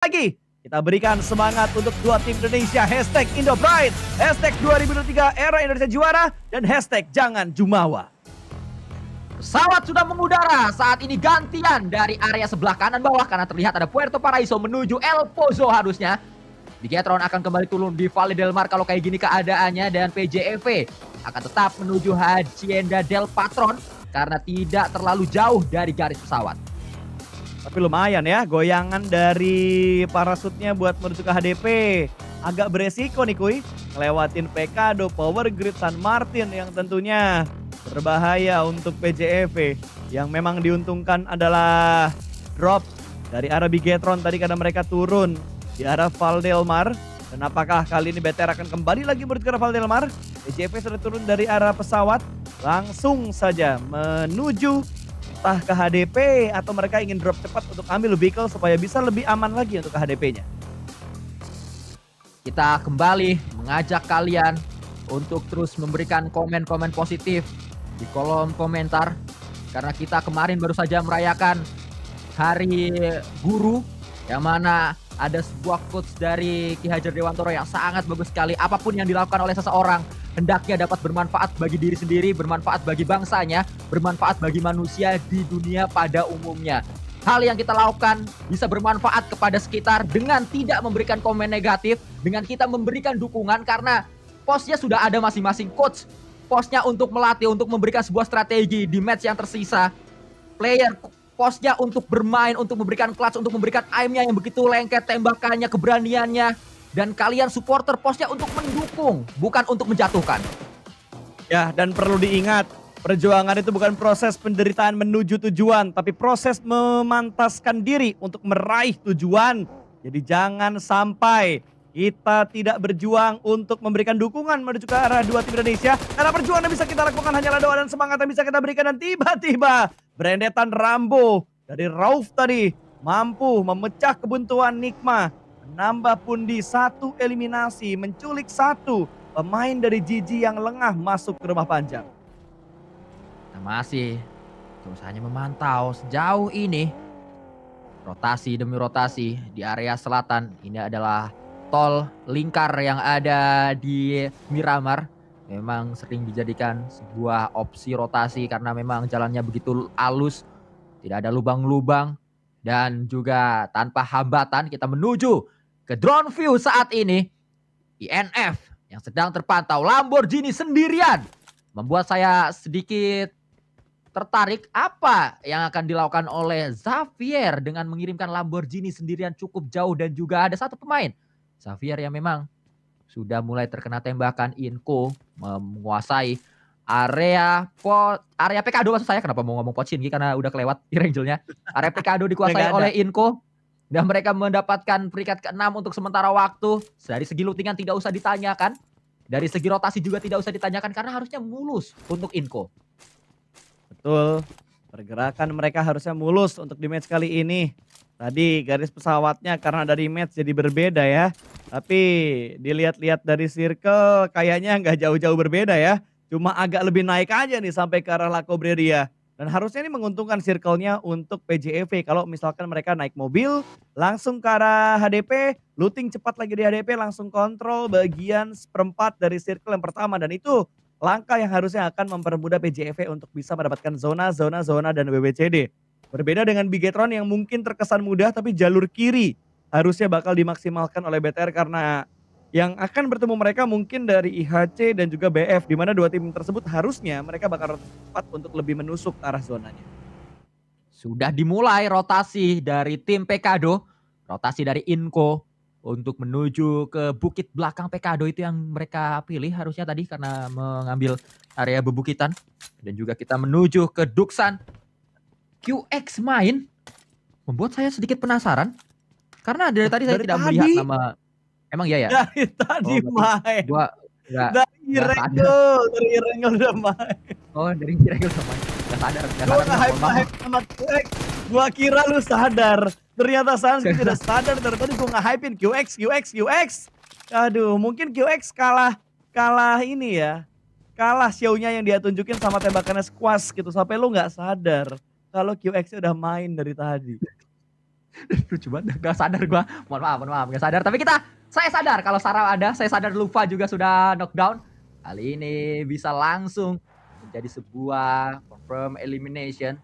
lagi. Kita berikan semangat untuk dua tim Indonesia. Hashtag Indobride, hashtag 2023 era Indonesia juara, dan hashtag jangan jumawa. Pesawat sudah mengudara. Saat ini gantian dari area sebelah kanan bawah karena terlihat ada Puerto Paraiso menuju El Pozo harusnya. Bigetron akan kembali turun di Valle del Mar kalau kayak gini keadaannya dan PJEV akan tetap menuju Hacienda del Patron karena tidak terlalu jauh dari garis pesawat. Tapi lumayan ya, goyangan dari parasutnya buat menuju ke HDP. Agak beresiko nih kuy, ngelewatin do Power Grid, San Martin yang tentunya berbahaya untuk PJEV. Yang memang diuntungkan adalah drop dari arah Bigetron tadi karena mereka turun di arah Valdelmar. Dan apakah kali ini BTR akan kembali lagi bergerak ke Valdelmar? PJEV sudah turun dari arah pesawat, langsung saja menuju entah ke HDP atau mereka ingin drop cepat untuk ambil vehicle supaya bisa lebih aman lagi untuk ke HDP-nya? Kita kembali mengajak kalian untuk terus memberikan komen-komen positif di kolom komentar karena kita kemarin baru saja merayakan Hari Guru yang mana ada sebuah quotes dari Ki Hajar Dewantoro yang sangat bagus sekali apapun yang dilakukan oleh seseorang hendaknya dapat bermanfaat bagi diri sendiri, bermanfaat bagi bangsanya, bermanfaat bagi manusia di dunia pada umumnya. Hal yang kita lakukan bisa bermanfaat kepada sekitar dengan tidak memberikan komen negatif, dengan kita memberikan dukungan karena posnya sudah ada masing-masing coach. Posnya untuk melatih, untuk memberikan sebuah strategi di match yang tersisa. Player posnya untuk bermain, untuk memberikan clutch, untuk memberikan aimnya yang begitu lengket, tembakannya, keberaniannya, dan kalian supporter posnya untuk mendukung, bukan untuk menjatuhkan. Ya, dan perlu diingat, perjuangan itu bukan proses penderitaan menuju tujuan, tapi proses memantaskan diri untuk meraih tujuan. Jadi jangan sampai kita tidak berjuang untuk memberikan dukungan menuju ke arah dua tim Indonesia. Karena perjuangan yang bisa kita lakukan hanyalah doa dan semangat yang bisa kita berikan. Dan tiba-tiba berendetan Rambo dari Rauf tadi mampu memecah kebuntuan Nikma Nambah pundi satu eliminasi, menculik satu pemain dari Gigi yang lengah masuk ke rumah panjang. Nah, masih terus hanya memantau sejauh ini rotasi demi rotasi di area selatan. Ini adalah tol lingkar yang ada di Miramar memang sering dijadikan sebuah opsi rotasi karena memang jalannya begitu halus tidak ada lubang-lubang dan juga tanpa hambatan kita menuju ke drone view saat ini, INF yang sedang terpantau Lamborghini sendirian membuat saya sedikit tertarik apa yang akan dilakukan oleh Xavier dengan mengirimkan Lamborghini sendirian cukup jauh dan juga ada satu pemain Xavier yang memang sudah mulai terkena tembakan Inko menguasai area po area PK2 maksud saya kenapa mau ngomong Pochinki karena udah kelewat range-nya. area PK2 dikuasai oleh Inko dan mereka mendapatkan peringkat ke-6 untuk sementara waktu. Dari segi lootingan tidak usah ditanyakan. Dari segi rotasi juga tidak usah ditanyakan karena harusnya mulus untuk Inko. Betul. Pergerakan mereka harusnya mulus untuk di match kali ini. Tadi garis pesawatnya karena dari match jadi berbeda ya. Tapi dilihat-lihat dari circle kayaknya nggak jauh-jauh berbeda ya. Cuma agak lebih naik aja nih sampai ke arah La Cobreria. Dan harusnya ini menguntungkan circle-nya untuk PJEV. Kalau misalkan mereka naik mobil, langsung ke arah HDP, looting cepat lagi di HDP, langsung kontrol bagian seperempat dari circle yang pertama. Dan itu langkah yang harusnya akan mempermudah PJEV untuk bisa mendapatkan zona, zona, zona, dan WWCD. Berbeda dengan Bigetron yang mungkin terkesan mudah tapi jalur kiri harusnya bakal dimaksimalkan oleh BTR karena yang akan bertemu mereka mungkin dari IHC dan juga BF di mana dua tim tersebut harusnya mereka bakal cepat untuk lebih menusuk arah zonanya. Sudah dimulai rotasi dari tim Pekado, rotasi dari Inko untuk menuju ke bukit belakang Pekado itu yang mereka pilih harusnya tadi karena mengambil area bebukitan dan juga kita menuju ke Duksan. QX main membuat saya sedikit penasaran karena dari tadi saya dari tidak melihat nama Emang iya ya? Dari oh, tadi oh, main. Gua gak, dari Irengel, dari Irengel udah main. Oh, dari Irengel udah main. Gak sadar, gak sadar. Gua hype hype sama QX. Gua kira lu sadar. Ternyata Sans tidak sadar dari tadi gua nge-hypein QX, QX, QX. Aduh, mungkin QX kalah kalah ini ya. Kalah show-nya yang dia tunjukin sama tembakannya squash gitu sampai lu gak sadar kalau QX udah main dari tadi. Lucu banget, gak sadar gua. Mohon maaf, mohon maaf, gak sadar. Tapi kita saya sadar kalau Sarah ada, saya sadar lupa juga sudah knockdown. Kali ini bisa langsung menjadi sebuah confirm elimination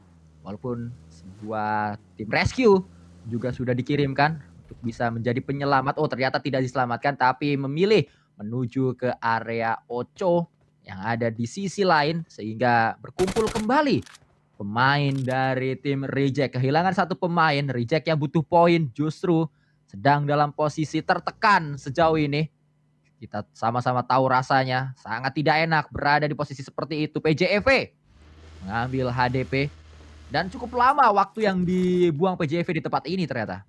walaupun sebuah tim rescue juga sudah dikirimkan untuk bisa menjadi penyelamat. Oh, ternyata tidak diselamatkan tapi memilih menuju ke area Ocho yang ada di sisi lain sehingga berkumpul kembali pemain dari tim Reject kehilangan satu pemain Reject yang butuh poin justru sedang dalam posisi tertekan sejauh ini. Kita sama-sama tahu rasanya sangat tidak enak berada di posisi seperti itu. PJEV mengambil HDP dan cukup lama waktu yang dibuang PJEV di tempat ini ternyata.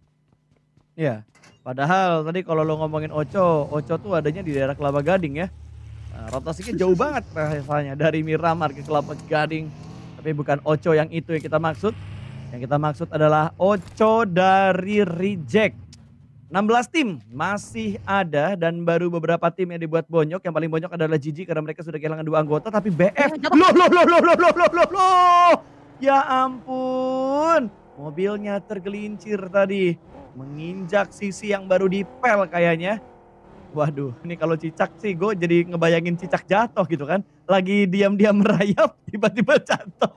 ya padahal tadi kalau lo ngomongin Oco, Oco tuh adanya di daerah Kelapa Gading ya. Nah, rotasinya jauh banget rasanya dari Miramar ke Kelapa Gading. Tapi bukan Oco yang itu yang kita maksud. Yang kita maksud adalah Oco dari Reject. 16 tim masih ada dan baru beberapa tim yang dibuat bonyok. Yang paling bonyok adalah Gigi karena mereka sudah kehilangan dua anggota tapi BF. Iya, loh, loh, loh, loh, loh, loh, loh, loh. Ya ampun. Mobilnya tergelincir tadi. Menginjak sisi yang baru dipel kayaknya. Waduh, ini kalau cicak sih gue jadi ngebayangin cicak jatuh gitu kan. Lagi diam-diam merayap, tiba-tiba jatuh.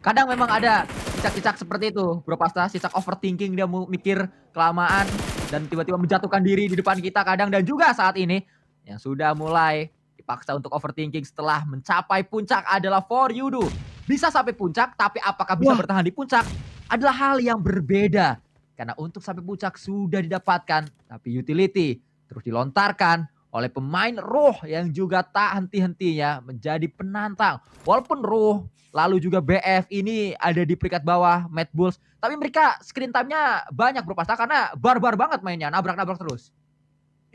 Kadang memang ada cicak-cicak seperti itu bro pasta cicak overthinking dia mau mikir kelamaan dan tiba-tiba menjatuhkan diri di depan kita kadang dan juga saat ini yang sudah mulai dipaksa untuk overthinking setelah mencapai puncak adalah for you do bisa sampai puncak tapi apakah bisa Wah. bertahan di puncak adalah hal yang berbeda karena untuk sampai puncak sudah didapatkan tapi utility terus dilontarkan oleh pemain roh yang juga tak henti-hentinya menjadi penantang. Walaupun roh lalu juga BF ini ada di peringkat bawah Mad Bulls, tapi mereka screen time-nya banyak berpasta karena barbar banget mainnya, nabrak-nabrak terus.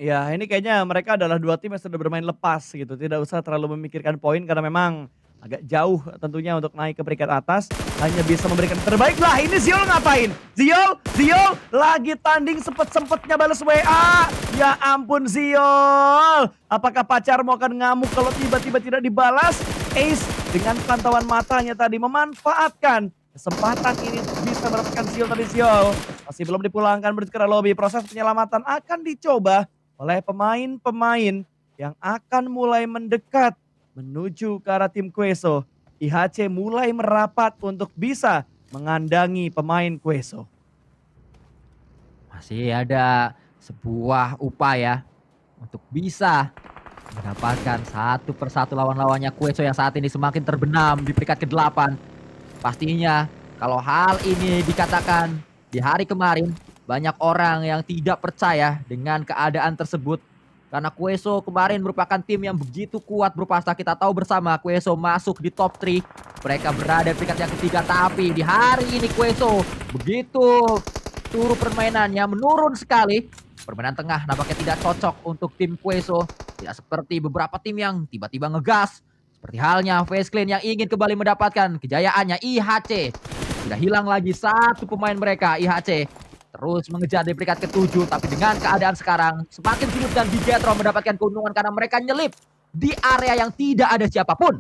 Ya, ini kayaknya mereka adalah dua tim yang sudah bermain lepas gitu, tidak usah terlalu memikirkan poin karena memang agak jauh tentunya untuk naik ke peringkat atas. Hanya bisa memberikan terbaik lah. Ini Ziol ngapain? Ziol, Ziol lagi tanding sempet-sempetnya balas WA. Ya ampun Ziol. Apakah pacar mau akan ngamuk kalau tiba-tiba tidak dibalas? Ace dengan pantauan matanya tadi memanfaatkan kesempatan ini bisa mendapatkan Ziol tadi Ziol. Masih belum dipulangkan menuju ke lobby. Proses penyelamatan akan dicoba oleh pemain-pemain yang akan mulai mendekat menuju ke arah tim Queso, IHC mulai merapat untuk bisa mengandangi pemain Queso. Masih ada sebuah upaya untuk bisa mendapatkan satu persatu lawan-lawannya Queso yang saat ini semakin terbenam di peringkat ke-8. Pastinya kalau hal ini dikatakan di hari kemarin banyak orang yang tidak percaya dengan keadaan tersebut karena Kueso kemarin merupakan tim yang begitu kuat berpasta. Kita tahu bersama Kueso masuk di top 3. Mereka berada di peringkat yang ketiga. Tapi di hari ini Kueso begitu turun permainannya menurun sekali. Permainan tengah nampaknya tidak cocok untuk tim Kueso. Tidak seperti beberapa tim yang tiba-tiba ngegas. Seperti halnya Face Clean yang ingin kembali mendapatkan kejayaannya IHC. Sudah hilang lagi satu pemain mereka IHC terus mengejar di peringkat ketujuh. Tapi dengan keadaan sekarang, semakin sulit dan Bigetron mendapatkan keuntungan karena mereka nyelip di area yang tidak ada siapapun.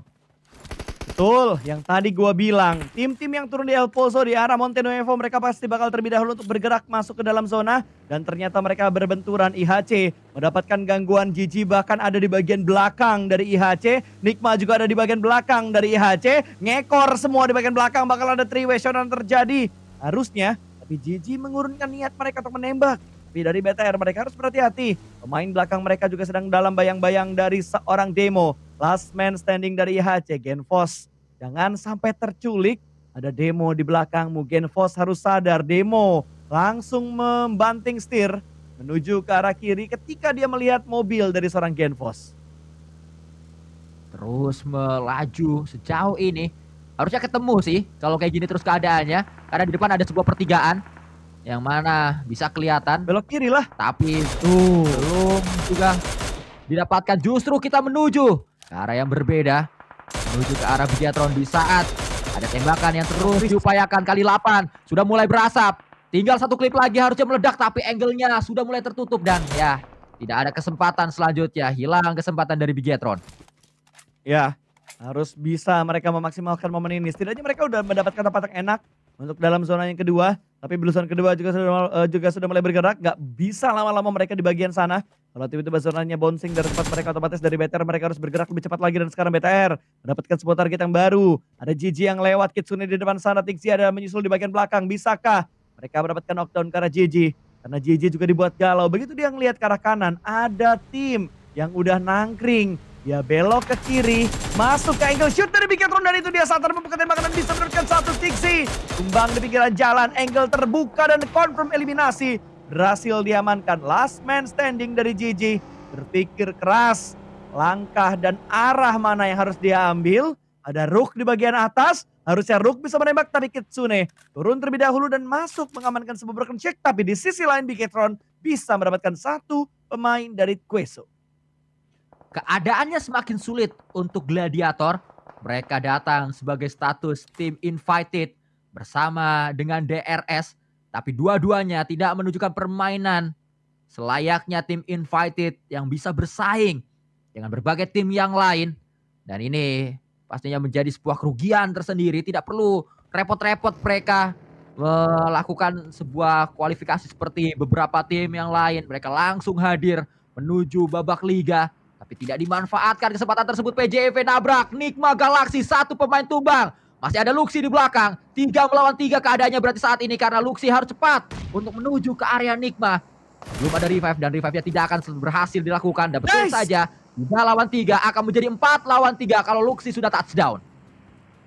Betul, yang tadi gua bilang, tim-tim yang turun di El Pozo di arah Monte mereka pasti bakal terlebih dahulu untuk bergerak masuk ke dalam zona dan ternyata mereka berbenturan IHC mendapatkan gangguan Gigi bahkan ada di bagian belakang dari IHC, Nikma juga ada di bagian belakang dari IHC, ngekor semua di bagian belakang bakal ada three way terjadi. Harusnya PJJ mengurunkan niat mereka untuk menembak. Tapi dari BTR mereka harus berhati-hati. Pemain belakang mereka juga sedang dalam bayang-bayang dari seorang demo. Last man standing dari IHC, Genfos. Jangan sampai terculik. Ada demo di belakangmu. Genfos harus sadar demo. Langsung membanting setir menuju ke arah kiri ketika dia melihat mobil dari seorang Genfos. Terus melaju sejauh ini Harusnya ketemu sih kalau kayak gini terus keadaannya karena di depan ada sebuah pertigaan yang mana bisa kelihatan belok kiri lah. Tapi itu belum juga didapatkan. Justru kita menuju ke arah yang berbeda menuju ke arah Bigatron di saat ada tembakan yang terus diupayakan kali 8 sudah mulai berasap. Tinggal satu klip lagi harusnya meledak tapi angle-nya sudah mulai tertutup dan ya tidak ada kesempatan selanjutnya hilang kesempatan dari Bigatron. Ya, harus bisa mereka memaksimalkan momen ini. Setidaknya mereka sudah mendapatkan tempat yang enak untuk dalam zona yang kedua. Tapi belusuan kedua juga sudah uh, juga sudah mulai bergerak. Gak bisa lama-lama mereka di bagian sana. Kalau tiba-tiba zonanya bouncing dari tempat mereka otomatis dari BTR mereka harus bergerak lebih cepat lagi dan sekarang BTR mendapatkan sebuah target yang baru. Ada Jj yang lewat, Kitsune di depan sana, Tixi ada menyusul di bagian belakang. Bisakah mereka mendapatkan knockdown karena Jj? Karena Jj juga dibuat galau. Begitu dia ngelihat ke arah kanan, ada tim yang udah nangkring dia ya, belok ke kiri, masuk ke angle shoot dari Big dan itu dia saat terbuka tembakan dan bisa menekan satu Tixi. Tumbang di pinggiran jalan, angle terbuka dan confirm eliminasi. Berhasil diamankan last man standing dari Gigi. Berpikir keras, langkah dan arah mana yang harus dia ambil. Ada Rook di bagian atas, harusnya Rook bisa menembak tapi Kitsune turun terlebih dahulu dan masuk mengamankan sebuah broken check. Tapi di sisi lain Big bisa mendapatkan satu pemain dari Queso. Keadaannya semakin sulit untuk gladiator. Mereka datang sebagai status tim invited bersama dengan DRS, tapi dua-duanya tidak menunjukkan permainan selayaknya tim invited yang bisa bersaing dengan berbagai tim yang lain. Dan ini pastinya menjadi sebuah kerugian tersendiri, tidak perlu repot-repot mereka melakukan sebuah kualifikasi seperti beberapa tim yang lain. Mereka langsung hadir menuju babak liga tapi tidak dimanfaatkan kesempatan tersebut PJV nabrak. Nikma Galaxy satu pemain tumbang. Masih ada Luxi di belakang. Tiga melawan tiga keadaannya berarti saat ini karena Luxi harus cepat untuk menuju ke area Nikma. Belum ada revive dan revive-nya tidak akan berhasil dilakukan. Dan betul nice. saja tiga lawan tiga akan menjadi empat lawan tiga kalau Luxi sudah touchdown.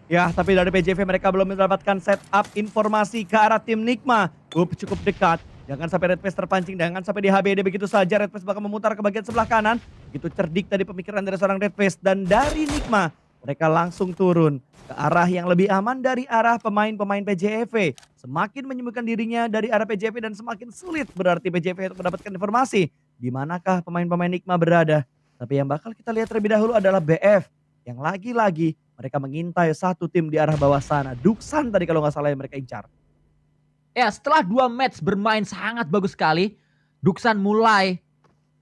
Ya, tapi dari PJV mereka belum mendapatkan setup informasi ke arah tim Nikma. Up cukup dekat Jangan sampai Red Face terpancing, jangan sampai di HBD begitu saja. Red Face bakal memutar ke bagian sebelah kanan. Begitu cerdik tadi pemikiran dari seorang Red Face. Dan dari Nikma, mereka langsung turun ke arah yang lebih aman dari arah pemain-pemain PJF. Semakin menyembuhkan dirinya dari arah PJF dan semakin sulit berarti PJF untuk mendapatkan informasi. Di manakah pemain-pemain Nikma berada? Tapi yang bakal kita lihat terlebih dahulu adalah BF. Yang lagi-lagi mereka mengintai satu tim di arah bawah sana. Duksan tadi kalau nggak salah yang mereka incar. Ya, setelah dua match bermain sangat bagus sekali, Duksan mulai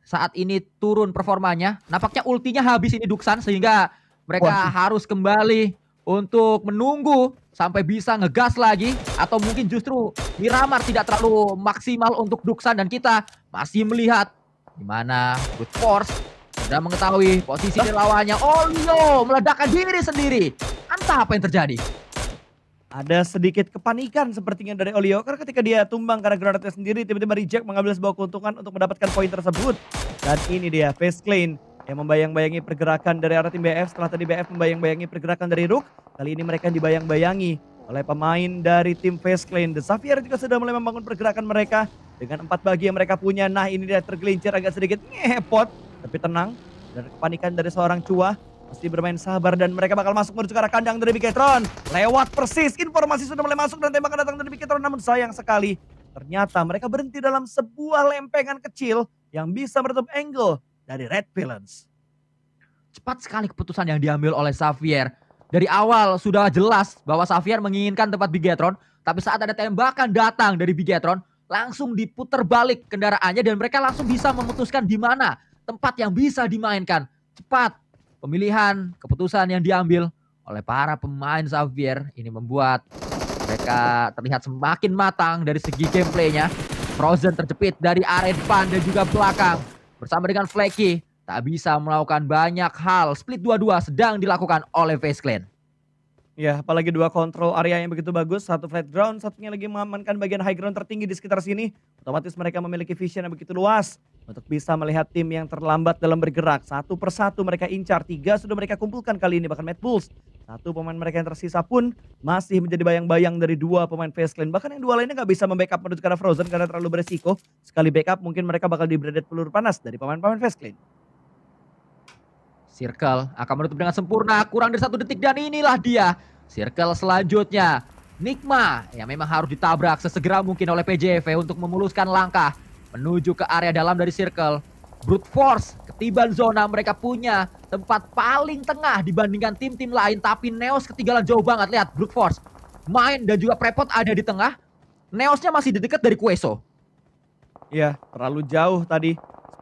saat ini turun performanya. Nampaknya ultinya habis ini Duksan sehingga mereka Wah. harus kembali untuk menunggu sampai bisa ngegas lagi atau mungkin justru Miramar tidak terlalu maksimal untuk Duksan dan kita masih melihat di mana Good Force sudah mengetahui posisi lawannya. Oh, Leo meledakkan diri sendiri. Entah apa yang terjadi. Ada sedikit kepanikan sepertinya dari karena ketika dia tumbang karena granatnya sendiri. Tiba-tiba Reject mengambil sebuah keuntungan untuk mendapatkan poin tersebut. Dan ini dia, face clean yang membayang-bayangi pergerakan dari arah tim BF setelah tadi BF membayang-bayangi pergerakan dari Rook kali ini mereka dibayang-bayangi oleh pemain dari tim Face clean The Xavier juga sudah mulai membangun pergerakan mereka dengan empat bagi yang mereka punya nah ini dia tergelincir agak sedikit ngepot tapi tenang dan kepanikan dari seorang Cua Mesti bermain sabar dan mereka bakal masuk menuju ke arah kandang dari Biketron. Lewat persis, informasi sudah mulai masuk dan tembakan datang dari Biketron. Namun sayang sekali, ternyata mereka berhenti dalam sebuah lempengan kecil yang bisa menutup angle dari Red Villains. Cepat sekali keputusan yang diambil oleh Xavier. Dari awal sudah jelas bahwa Xavier menginginkan tempat Bigetron, tapi saat ada tembakan datang dari Bigetron, langsung diputar balik kendaraannya dan mereka langsung bisa memutuskan di mana tempat yang bisa dimainkan. Cepat pemilihan keputusan yang diambil oleh para pemain Xavier ini membuat mereka terlihat semakin matang dari segi gameplaynya. Frozen terjepit dari area depan dan juga belakang. Bersama dengan Flecky, tak bisa melakukan banyak hal. Split dua-dua sedang dilakukan oleh Face Clan. Ya, apalagi dua kontrol area yang begitu bagus, satu flat ground, satunya lagi mengamankan bagian high ground tertinggi di sekitar sini. Otomatis mereka memiliki vision yang begitu luas untuk bisa melihat tim yang terlambat dalam bergerak. Satu persatu mereka incar, tiga sudah mereka kumpulkan kali ini bahkan Mad Bulls. Satu pemain mereka yang tersisa pun masih menjadi bayang-bayang dari dua pemain face clean. Bahkan yang dua lainnya gak bisa membackup menurut karena Frozen karena terlalu beresiko. Sekali backup mungkin mereka bakal di peluru panas dari pemain-pemain face clean. Circle akan ah, menutup dengan sempurna. Kurang dari satu detik dan inilah dia. Circle selanjutnya. Nikma yang memang harus ditabrak sesegera mungkin oleh PJV ya untuk memuluskan langkah. Menuju ke area dalam dari Circle. Brute Force ketiban zona mereka punya tempat paling tengah dibandingkan tim-tim lain. Tapi Neos ketinggalan jauh banget. Lihat Brute Force. Main dan juga Prepot ada di tengah. Neosnya masih di dekat dari Kueso. Iya, terlalu jauh tadi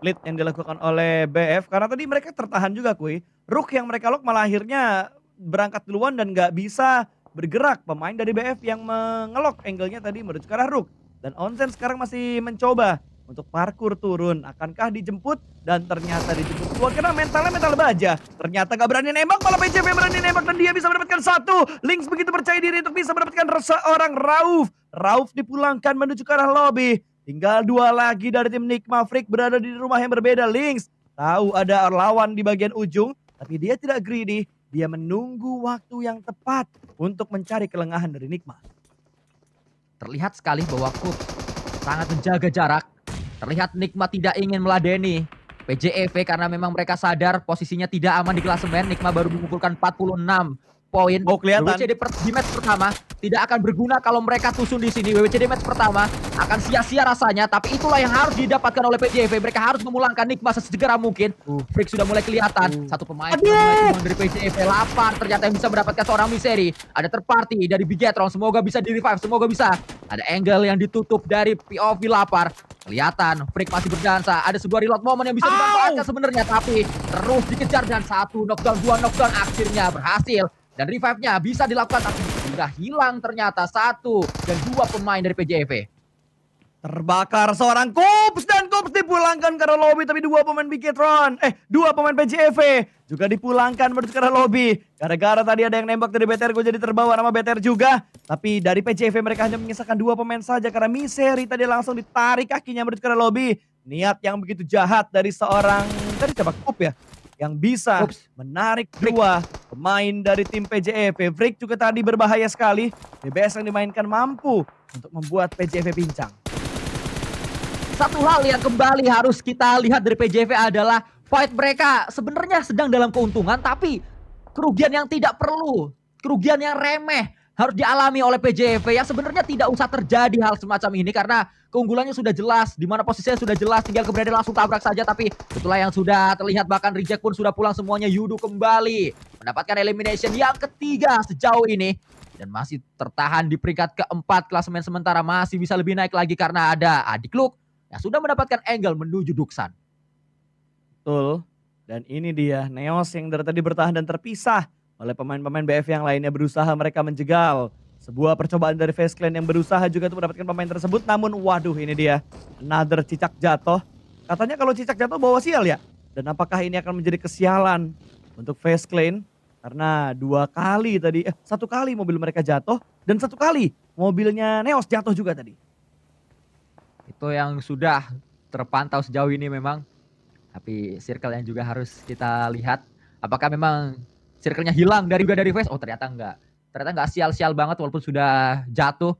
lead yang dilakukan oleh BF karena tadi mereka tertahan juga kui Rook yang mereka lock malah akhirnya berangkat duluan dan nggak bisa bergerak pemain dari BF yang mengelok angle-nya tadi menuju ke arah Rook dan Onsen sekarang masih mencoba untuk parkur turun akankah dijemput dan ternyata dijemput keluar karena mentalnya mental baja ternyata gak berani nembak malah PCP berani nembak dan dia bisa mendapatkan satu Links begitu percaya diri untuk bisa mendapatkan seorang Rauf Rauf dipulangkan menuju ke arah lobby Tinggal dua lagi dari tim Nikma Maverick berada di rumah yang berbeda. Links tahu ada lawan di bagian ujung, tapi dia tidak greedy. Dia menunggu waktu yang tepat untuk mencari kelengahan dari Nikma. Terlihat sekali bahwa Cook sangat menjaga jarak. Terlihat Nikma tidak ingin meladeni PJEV karena memang mereka sadar posisinya tidak aman di kelas klasemen. Nikma baru mengumpulkan 46 poin. Oh kelihatan. WCD di, per, di match pertama tidak akan berguna kalau mereka tusun di sini. WCD di match pertama akan sia-sia rasanya. Tapi itulah yang harus didapatkan oleh PJV. Mereka harus memulangkan nikmat sesegera mungkin. Uh. Freak sudah mulai kelihatan. Uh. Satu pemain mulai dari PJV. Lapar ternyata yang bisa mendapatkan seorang Miseri. Ada terparty dari Bigetron. Semoga bisa di revive. Semoga bisa. Ada angle yang ditutup dari POV Lapar. Kelihatan, Freak masih berdansa. Ada sebuah reload momen yang bisa dimanfaatkan sebenarnya. Tapi terus dikejar dan satu knockdown, dua knockdown akhirnya berhasil. Dan revive-nya bisa dilakukan tapi sudah hilang ternyata satu dan dua pemain dari PJV. E. Terbakar seorang Kups dan Kups dipulangkan ke lobby tapi dua pemain Bigetron. Eh, dua pemain PJV e juga dipulangkan menuju ke lobby. Gara-gara tadi ada yang nembak dari BTR gue jadi terbawa nama BTR juga. Tapi dari PJV e, mereka hanya menyisakan dua pemain saja karena Miseri tadi langsung ditarik kakinya menuju ke lobby. Niat yang begitu jahat dari seorang, tadi coba Kup ya? yang bisa Oops. menarik dua pemain dari tim PJF. Frick juga tadi berbahaya sekali. DBS yang dimainkan mampu untuk membuat PJF pincang. Satu hal yang kembali harus kita lihat dari PJV adalah fight mereka sebenarnya sedang dalam keuntungan tapi kerugian yang tidak perlu, kerugian yang remeh harus dialami oleh PJV yang sebenarnya tidak usah terjadi hal semacam ini karena keunggulannya sudah jelas, di mana posisinya sudah jelas, tinggal keberadaan langsung tabrak saja tapi itulah yang sudah terlihat bahkan Reject pun sudah pulang semuanya yudu kembali mendapatkan elimination yang ketiga sejauh ini dan masih tertahan di peringkat keempat klasemen sementara masih bisa lebih naik lagi karena ada Adik Luke yang sudah mendapatkan angle menuju Duksan. Betul. Dan ini dia Neos yang dari tadi bertahan dan terpisah oleh pemain-pemain BF yang lainnya berusaha mereka menjegal. Sebuah percobaan dari Face Clan yang berusaha juga untuk mendapatkan pemain tersebut. Namun waduh ini dia. Another cicak jatuh. Katanya kalau cicak jatuh bawa sial ya. Dan apakah ini akan menjadi kesialan untuk Face Clan? Karena dua kali tadi, eh, satu kali mobil mereka jatuh. Dan satu kali mobilnya Neos jatuh juga tadi. Itu yang sudah terpantau sejauh ini memang. Tapi circle yang juga harus kita lihat. Apakah memang circle-nya hilang dari juga dari face. Oh ternyata enggak. Ternyata enggak sial-sial banget walaupun sudah jatuh.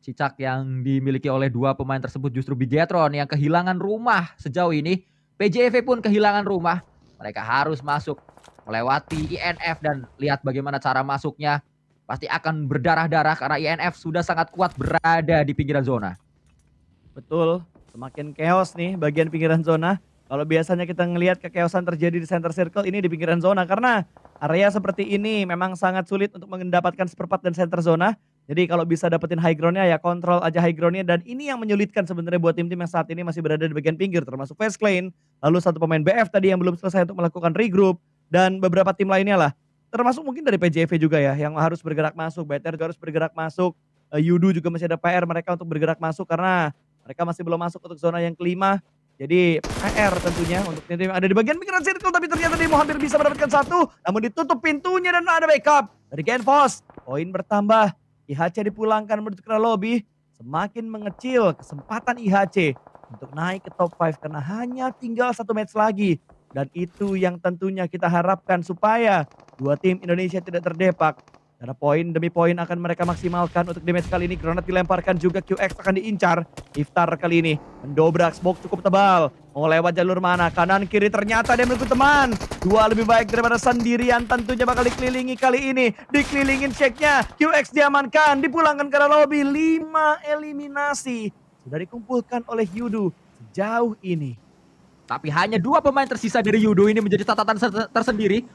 Cicak yang dimiliki oleh dua pemain tersebut justru Bigetron yang kehilangan rumah sejauh ini. PJV pun kehilangan rumah. Mereka harus masuk melewati INF dan lihat bagaimana cara masuknya. Pasti akan berdarah-darah karena INF sudah sangat kuat berada di pinggiran zona. Betul, semakin chaos nih bagian pinggiran zona. Kalau biasanya kita ngelihat kekeosan terjadi di center circle, ini di pinggiran zona karena Area seperti ini memang sangat sulit untuk mendapatkan seperempat dan center zona. Jadi kalau bisa dapetin high groundnya ya kontrol aja high groundnya dan ini yang menyulitkan sebenarnya buat tim-tim yang saat ini masih berada di bagian pinggir termasuk Fast Lane, lalu satu pemain BF tadi yang belum selesai untuk melakukan regroup dan beberapa tim lainnya lah. Termasuk mungkin dari PJV juga ya yang harus bergerak masuk, Better juga harus bergerak masuk, eh, Yudu juga masih ada PR mereka untuk bergerak masuk karena mereka masih belum masuk untuk zona yang kelima jadi PR tentunya untuk tim ada di bagian pinggiran circle tapi ternyata mau hampir bisa mendapatkan satu. Namun ditutup pintunya dan ada backup dari Genfos. Poin bertambah. IHC dipulangkan menuju ke lobby. Semakin mengecil kesempatan IHC untuk naik ke top 5 karena hanya tinggal satu match lagi. Dan itu yang tentunya kita harapkan supaya dua tim Indonesia tidak terdepak. Karena poin demi poin akan mereka maksimalkan untuk damage kali ini. Granat dilemparkan juga QX akan diincar. Iftar kali ini mendobrak smoke cukup tebal. Mau lewat jalur mana? Kanan kiri ternyata dia menunggu teman. Dua lebih baik daripada sendirian tentunya bakal dikelilingi kali ini. Dikelilingin checknya. QX diamankan. Dipulangkan ke lobby. Lima eliminasi sudah dikumpulkan oleh Yudu sejauh ini. Tapi hanya dua pemain tersisa dari Yudo ini menjadi catatan tersendiri.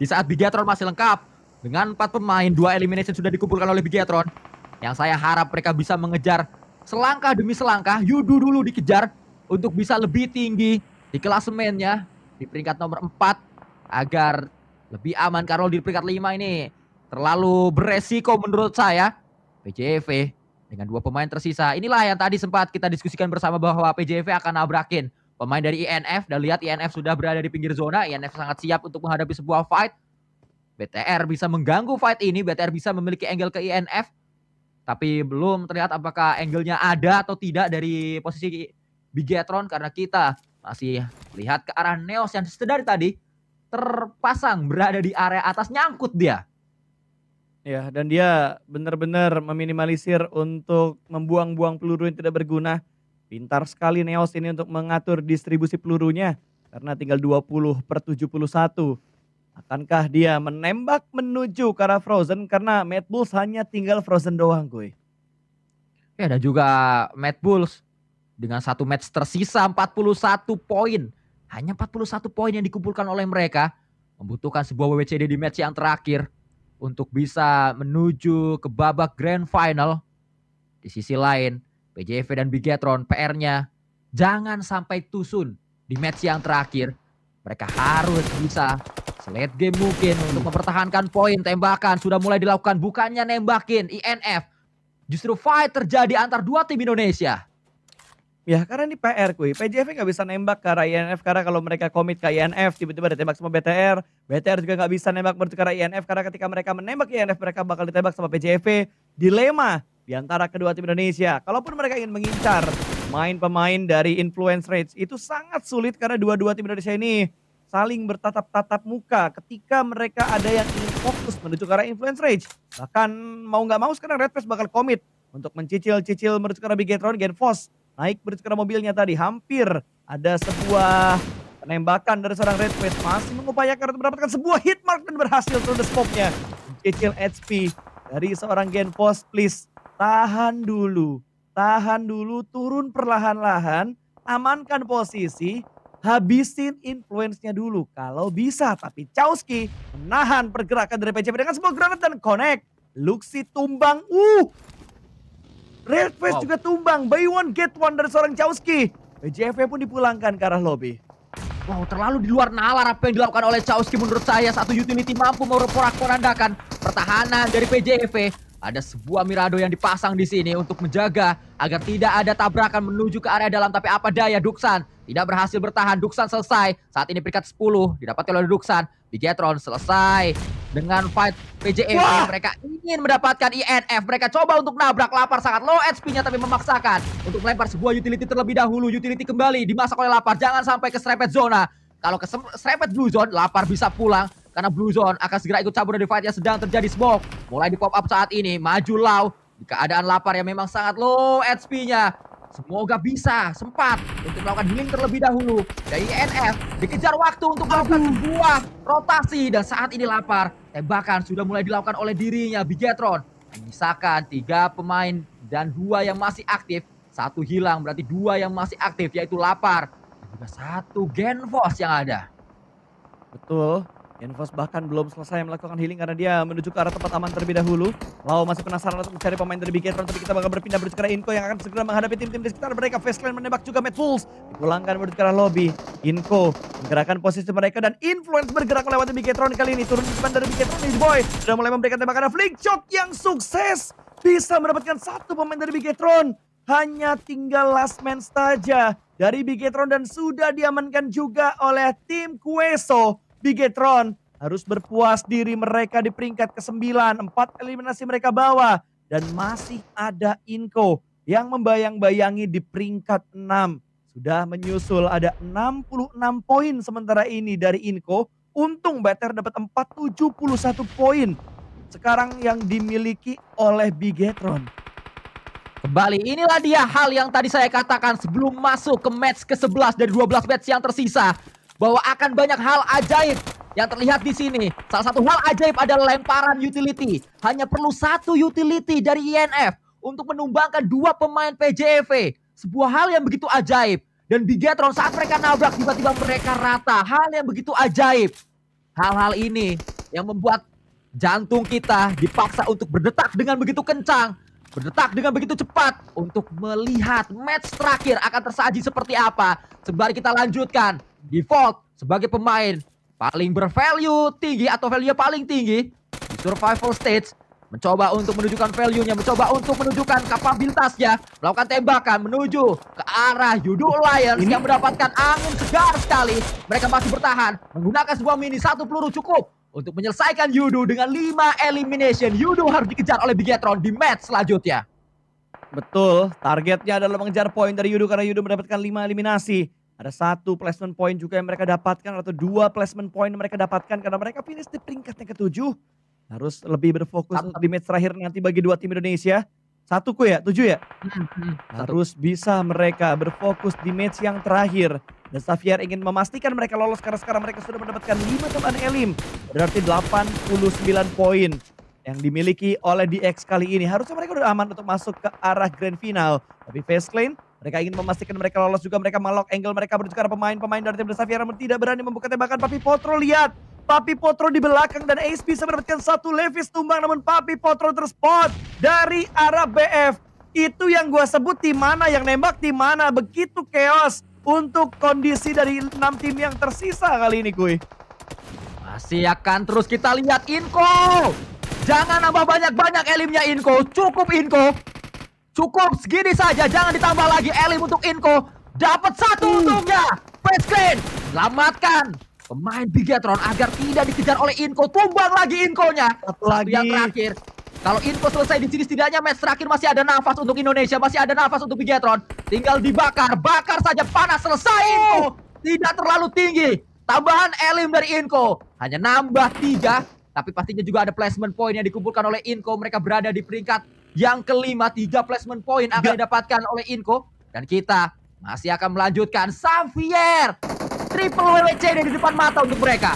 Di saat Bigatron masih lengkap, dengan empat pemain, dua elimination sudah dikumpulkan oleh Bigetron. Yang saya harap mereka bisa mengejar selangkah demi selangkah. Yudu dulu dikejar untuk bisa lebih tinggi di klasemennya di peringkat nomor 4 agar lebih aman Karol di peringkat 5 ini terlalu beresiko menurut saya PJV dengan dua pemain tersisa. Inilah yang tadi sempat kita diskusikan bersama bahwa PJV akan nabrakin pemain dari INF dan lihat INF sudah berada di pinggir zona. INF sangat siap untuk menghadapi sebuah fight BTR bisa mengganggu fight ini, BTR bisa memiliki angle ke INF, tapi belum terlihat apakah angle-nya ada atau tidak dari posisi Bigetron karena kita masih lihat ke arah Neos yang sedari tadi terpasang berada di area atas nyangkut dia. Ya, dan dia benar-benar meminimalisir untuk membuang-buang peluru yang tidak berguna. Pintar sekali Neos ini untuk mengatur distribusi pelurunya karena tinggal 20 per 71. Akankah dia menembak menuju ke arah Frozen karena Mad Bulls hanya tinggal Frozen doang, gue. Eh, ya, ada juga Mad Bulls dengan satu match tersisa 41 poin. Hanya 41 poin yang dikumpulkan oleh mereka membutuhkan sebuah WCD di match yang terakhir untuk bisa menuju ke babak grand final. Di sisi lain, PJV dan Bigetron PR-nya jangan sampai tusun di match yang terakhir. Mereka harus bisa Late game mungkin untuk hmm. mempertahankan poin tembakan sudah mulai dilakukan bukannya nembakin INF. Justru fight terjadi antar dua tim Indonesia. Ya karena ini PR kuy. PJF nggak bisa nembak ke arah INF karena kalau mereka komit ke INF tiba-tiba ditembak sama BTR. BTR juga nggak bisa nembak ke arah INF karena ketika mereka menembak INF mereka bakal ditembak sama PJF. Dilema di antara kedua tim Indonesia. Kalaupun mereka ingin mengincar main pemain dari influence rates itu sangat sulit karena dua-dua tim Indonesia ini saling bertatap-tatap muka ketika mereka ada yang ingin fokus menuju ke arah influence rage. Bahkan mau nggak mau sekarang Red Face bakal komit untuk mencicil-cicil menuju ke arah Bigetron Genfos. Naik menuju ke arah mobilnya tadi hampir ada sebuah penembakan dari seorang Red Face masih mengupayakan untuk mendapatkan sebuah hit mark dan berhasil turun the scope nya HP dari seorang gen Genfos please tahan dulu. Tahan dulu turun perlahan-lahan, amankan posisi, habisin influence-nya dulu kalau bisa. Tapi Chowski menahan pergerakan dari PCP dengan sebuah granat dan connect. Luxi tumbang. Uh. Red Face wow. juga tumbang. Buy one get one dari seorang Chowski. PJF pun dipulangkan ke arah lobby. Wow, terlalu di luar nalar apa yang dilakukan oleh Chowski menurut saya. Satu utility mampu Anda porandakan pertahanan dari PJF. Ada sebuah Mirado yang dipasang di sini untuk menjaga agar tidak ada tabrakan menuju ke area dalam. Tapi apa daya Duksan tidak berhasil bertahan. Duksan selesai. Saat ini peringkat 10 didapat oleh Duksan. Bigetron selesai dengan fight PJE Mereka ingin mendapatkan INF. Mereka coba untuk nabrak Lapar sangat low HP-nya tapi memaksakan untuk melempar sebuah utility terlebih dahulu. Utility kembali dimasak oleh Lapar. Jangan sampai ke serepet zona. Kalau ke serepet blue zone, Lapar bisa pulang karena Blue Zone akan segera ikut campur dari fight yang sedang terjadi smoke. Mulai di pop up saat ini, maju Lau keadaan lapar yang memang sangat low HP-nya. Semoga bisa, sempat untuk melakukan healing terlebih dahulu. Dari e NF dikejar waktu untuk melakukan sebuah rotasi dan saat ini lapar. Tembakan sudah mulai dilakukan oleh dirinya Bigetron. Misalkan tiga pemain dan dua yang masih aktif. Satu hilang berarti dua yang masih aktif yaitu lapar. Dan juga satu Genfos yang ada. Betul. Invos bahkan belum selesai melakukan healing karena dia menuju ke arah tempat aman terlebih dahulu. Lau masih penasaran untuk mencari pemain dari Big tapi kita bakal berpindah menuju ke arah Inko yang akan segera menghadapi tim-tim di sekitar mereka. Faceline menembak juga Mad Fools. Dipulangkan menuju ke arah lobby. Inko menggerakkan posisi mereka dan Influence bergerak melewati Big kali ini. Turun di depan dari Big Headroom, Boy. Sudah mulai memberikan tembakan flick shot yang sukses. Bisa mendapatkan satu pemain dari Big Hanya tinggal last man saja dari Bigetron dan sudah diamankan juga oleh tim Kueso. Bigetron harus berpuas diri mereka di peringkat ke-9, Empat eliminasi mereka bawah dan masih ada Inko yang membayang-bayangi di peringkat 6. Sudah menyusul ada 66 poin sementara ini dari Inko Untung Better dapat 471 poin. Sekarang yang dimiliki oleh Bigetron. Kembali, inilah dia hal yang tadi saya katakan sebelum masuk ke match ke-11 dari 12 match yang tersisa bahwa akan banyak hal ajaib yang terlihat di sini. Salah satu hal ajaib adalah lemparan utility. Hanya perlu satu utility dari INF e untuk menumbangkan dua pemain PJV. Sebuah hal yang begitu ajaib. Dan Bigatron saat mereka nabrak tiba-tiba mereka rata. Hal yang begitu ajaib. Hal-hal ini yang membuat jantung kita dipaksa untuk berdetak dengan begitu kencang. Berdetak dengan begitu cepat untuk melihat match terakhir akan tersaji seperti apa. Sembari kita lanjutkan default sebagai pemain paling bervalue tinggi atau value paling tinggi di survival stage mencoba untuk menunjukkan value-nya, mencoba untuk menunjukkan kapabilitasnya, melakukan tembakan menuju ke arah Yudo Lions Ini? yang mendapatkan angin segar sekali. Mereka masih bertahan menggunakan sebuah mini satu peluru cukup untuk menyelesaikan Yudo dengan 5 elimination. Yudo harus dikejar oleh Bigetron di match selanjutnya. Betul, targetnya adalah mengejar poin dari Yudo karena Yudo mendapatkan 5 eliminasi. Ada satu placement point juga yang mereka dapatkan atau dua placement point yang mereka dapatkan karena mereka finish di peringkat yang ketujuh. Harus lebih berfokus untuk di match terakhir nanti bagi dua tim Indonesia. Satu ku ya, tujuh ya? Hmm, hmm, Harus bisa mereka berfokus di match yang terakhir. Dan Xavier ingin memastikan mereka lolos karena sekarang mereka sudah mendapatkan 5 teman elim. Berarti 89 poin yang dimiliki oleh DX kali ini. Harusnya mereka udah aman untuk masuk ke arah grand final. Tapi clean mereka ingin memastikan mereka lolos juga. Mereka malok. angle mereka menuju ke pemain-pemain dari tim Safiara tidak berani membuka tembakan. Papi Potro lihat. Papi Potro di belakang dan Ace bisa mendapatkan satu Levis tumbang namun Papi Potro terspot dari arah BF. Itu yang gue sebut di mana, yang nembak di mana. Begitu chaos untuk kondisi dari 6 tim yang tersisa kali ini kuy. Masih akan terus kita lihat Inko. Jangan nambah banyak-banyak elimnya Inko. Cukup Inko. Cukup segini saja, jangan ditambah lagi. Elim untuk Inko. Dapat satu uh. untungnya. Face clean. Selamatkan pemain Bigatron agar tidak dikejar oleh Inko. Tumbang lagi Inkonya. Satu lagi. Yang terakhir. Kalau Inko selesai di sini setidaknya match terakhir masih ada nafas untuk Indonesia. Masih ada nafas untuk Bigatron. Tinggal dibakar. Bakar saja panas. Selesai hmm. Inko. Tidak terlalu tinggi. Tambahan Elim dari Inko. Hanya nambah tiga. Tapi pastinya juga ada placement point yang dikumpulkan oleh Inko. Mereka berada di peringkat yang kelima tiga placement point akan didapatkan oleh Inko dan kita masih akan melanjutkan Xavier triple WWC di depan mata untuk mereka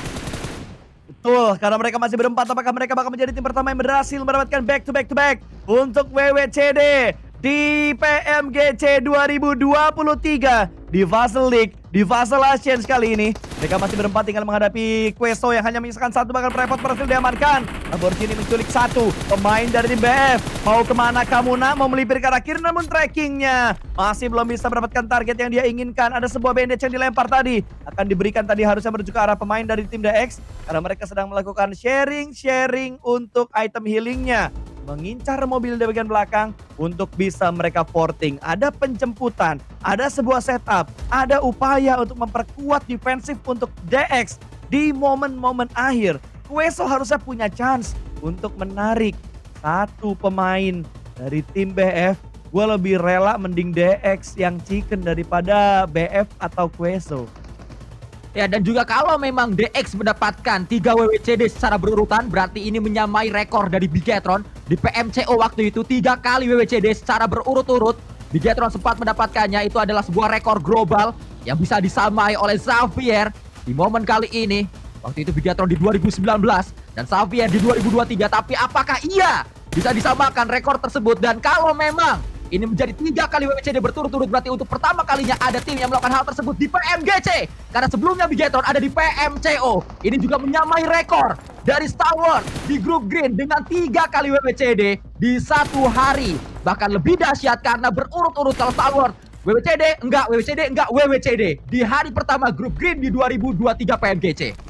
Betul, karena mereka masih berempat, apakah mereka bakal menjadi tim pertama yang berhasil mendapatkan back to back to back untuk WWCD di PMGC 2023 di fase league, di fase last chance kali ini. Mereka masih berempat tinggal menghadapi Queso yang hanya menyisakan satu bakal private berhasil diamankan. Lamborghini menculik satu pemain dari tim BF. Mau kemana kamu nak? Mau melipir ke arah namun trackingnya masih belum bisa mendapatkan target yang dia inginkan. Ada sebuah bandage yang dilempar tadi. Akan diberikan tadi harusnya menuju ke arah pemain dari tim DX. Karena mereka sedang melakukan sharing-sharing untuk item healingnya mengincar mobil di bagian belakang untuk bisa mereka porting. Ada penjemputan, ada sebuah setup, ada upaya untuk memperkuat defensif untuk DX di momen-momen akhir. Kueso harusnya punya chance untuk menarik satu pemain dari tim BF. Gue lebih rela mending DX yang chicken daripada BF atau Kueso. Ya dan juga kalau memang DX mendapatkan 3 WWCD secara berurutan berarti ini menyamai rekor dari Bigetron di PMCO waktu itu 3 kali WWCD secara berurut-urut. Bigetron sempat mendapatkannya itu adalah sebuah rekor global yang bisa disamai oleh Xavier di momen kali ini. Waktu itu Bigetron di 2019 dan Xavier di 2023 tapi apakah ia bisa disamakan rekor tersebut dan kalau memang ini menjadi tiga kali WCD berturut-turut berarti untuk pertama kalinya ada tim yang melakukan hal tersebut di PMGC. Karena sebelumnya Bigetron ada di PMCO. Ini juga menyamai rekor dari Star Wars di grup Green dengan tiga kali WCD di satu hari. Bahkan lebih dahsyat karena berurut-urut kalau Star Wars WCD enggak, WCD enggak, WCD di hari pertama grup Green di 2023 PMGC.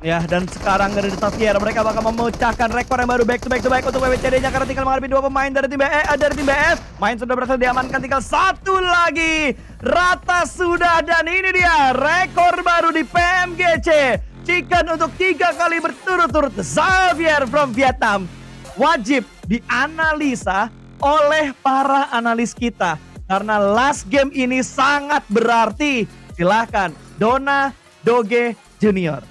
Ya, dan sekarang dari Tastier mereka bakal memecahkan rekor yang baru back to back to back untuk WWCD-nya karena tinggal menghadapi dua pemain dari tim eh, dari tim BS. Main sudah berhasil diamankan tinggal satu lagi. Rata sudah dan ini dia rekor baru di PMGC. Chicken untuk tiga kali berturut-turut Xavier from Vietnam wajib dianalisa oleh para analis kita karena last game ini sangat berarti. Silahkan Dona Doge Junior.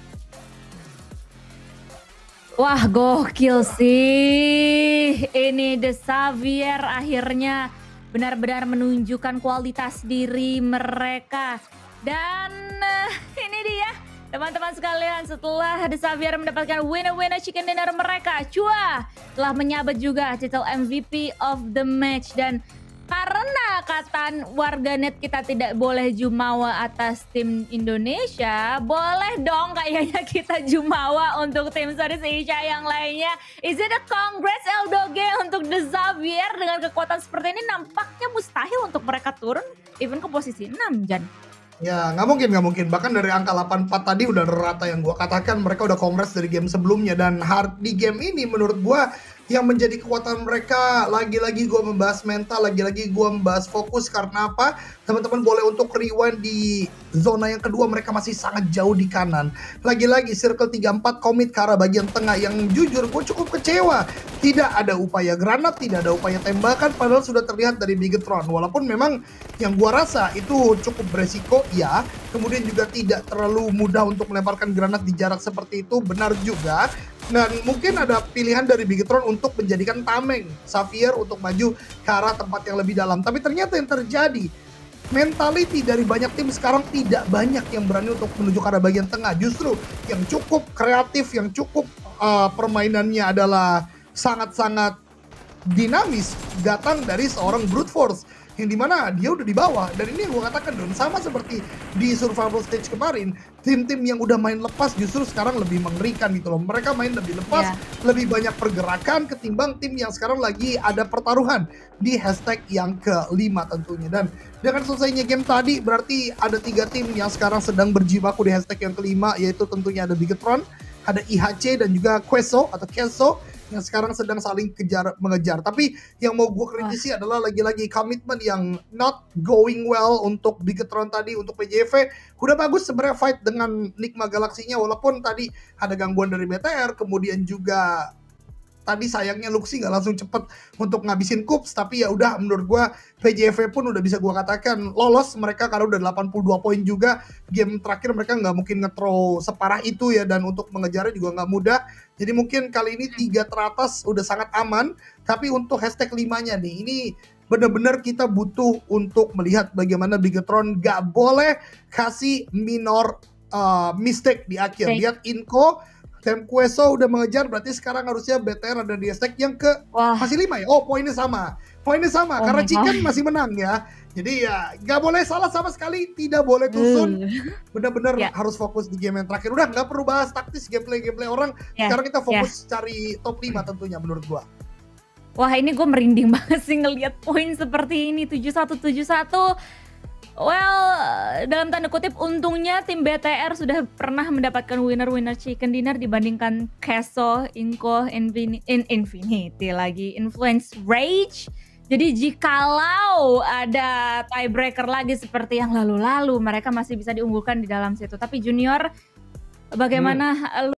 Wah gokil sih. Ini The Xavier akhirnya benar-benar menunjukkan kualitas diri mereka. Dan eh, ini dia teman-teman sekalian setelah The Xavier mendapatkan winner-winner chicken dinner mereka. Cua telah menyabet juga titel MVP of the match dan karena kata warganet kita tidak boleh jumawa atas tim Indonesia, boleh dong kayaknya kita jumawa untuk tim Sony Asia yang lainnya. Is it a congrats Eldoge untuk The Xavier dengan kekuatan seperti ini nampaknya mustahil untuk mereka turun even ke posisi 6 Jan. Ya, nggak mungkin, nggak mungkin. Bahkan dari angka 84 tadi udah rata yang gue katakan mereka udah kongres dari game sebelumnya dan hard di game ini menurut gue yang menjadi kekuatan mereka. Lagi-lagi gue membahas mental, lagi-lagi gue membahas fokus karena apa? Teman-teman boleh untuk rewind di zona yang kedua mereka masih sangat jauh di kanan. Lagi-lagi circle 34 komit ke arah bagian tengah yang jujur gue cukup kecewa. Tidak ada upaya granat, tidak ada upaya tembakan padahal sudah terlihat dari Bigetron. Walaupun memang yang gue rasa itu cukup beresiko ya. Kemudian juga tidak terlalu mudah untuk melemparkan granat di jarak seperti itu benar juga. Dan mungkin ada pilihan dari Bigetron untuk untuk menjadikan tameng Xavier untuk maju ke arah tempat yang lebih dalam. Tapi ternyata yang terjadi mentality dari banyak tim sekarang tidak banyak yang berani untuk menuju ke arah bagian tengah. Justru yang cukup kreatif, yang cukup uh, permainannya adalah sangat-sangat dinamis datang dari seorang brute force yang dimana dia udah di bawah dan ini gue katakan dong sama seperti di survival stage kemarin tim-tim yang udah main lepas justru sekarang lebih mengerikan gitu loh mereka main lebih lepas yeah. lebih banyak pergerakan ketimbang tim yang sekarang lagi ada pertaruhan di hashtag yang kelima tentunya dan dengan selesainya game tadi berarti ada tiga tim yang sekarang sedang berjibaku di hashtag yang kelima yaitu tentunya ada Bigetron ada IHC dan juga Queso atau Kenso yang sekarang sedang saling kejar mengejar. Tapi yang mau gue kritisi ah. adalah lagi-lagi komitmen yang not going well untuk Bigetron tadi untuk PJV. Udah bagus sebenarnya fight dengan Nikma Galaksinya walaupun tadi ada gangguan dari BTR, kemudian juga tadi sayangnya Luxi nggak langsung cepet untuk ngabisin Cups tapi ya udah menurut gue PJV pun udah bisa gue katakan lolos mereka karena udah 82 poin juga game terakhir mereka nggak mungkin ngetro separah itu ya dan untuk mengejarnya juga nggak mudah jadi mungkin kali ini tiga teratas udah sangat aman tapi untuk hashtag limanya nih ini benar-benar kita butuh untuk melihat bagaimana Bigetron gak boleh kasih minor uh, mistake di akhir. Lihat Inko Sam Queso udah mengejar berarti sekarang harusnya BTR ada di stack yang ke Wah. masih lima ya oh poinnya sama poinnya sama oh karena Chicken God. masih menang ya jadi ya nggak boleh salah sama sekali tidak boleh tusun hmm. bener-bener yeah. harus fokus di game yang terakhir udah nggak perlu bahas taktis gameplay gameplay orang yeah. sekarang kita ya. fokus yeah. cari top 5 tentunya menurut gua Wah ini gue merinding banget sih ngelihat poin seperti ini 7171 Well, eh, dalam tanda kutip untungnya tim BTR sudah pernah mendapatkan winner-winner chicken dinner dibandingkan Keso, Inko, Invin In Infinity lagi, Influence Rage. Jadi jikalau ada tiebreaker lagi seperti yang lalu-lalu, mereka masih bisa diunggulkan di dalam situ. Tapi junior, bagaimana hmm.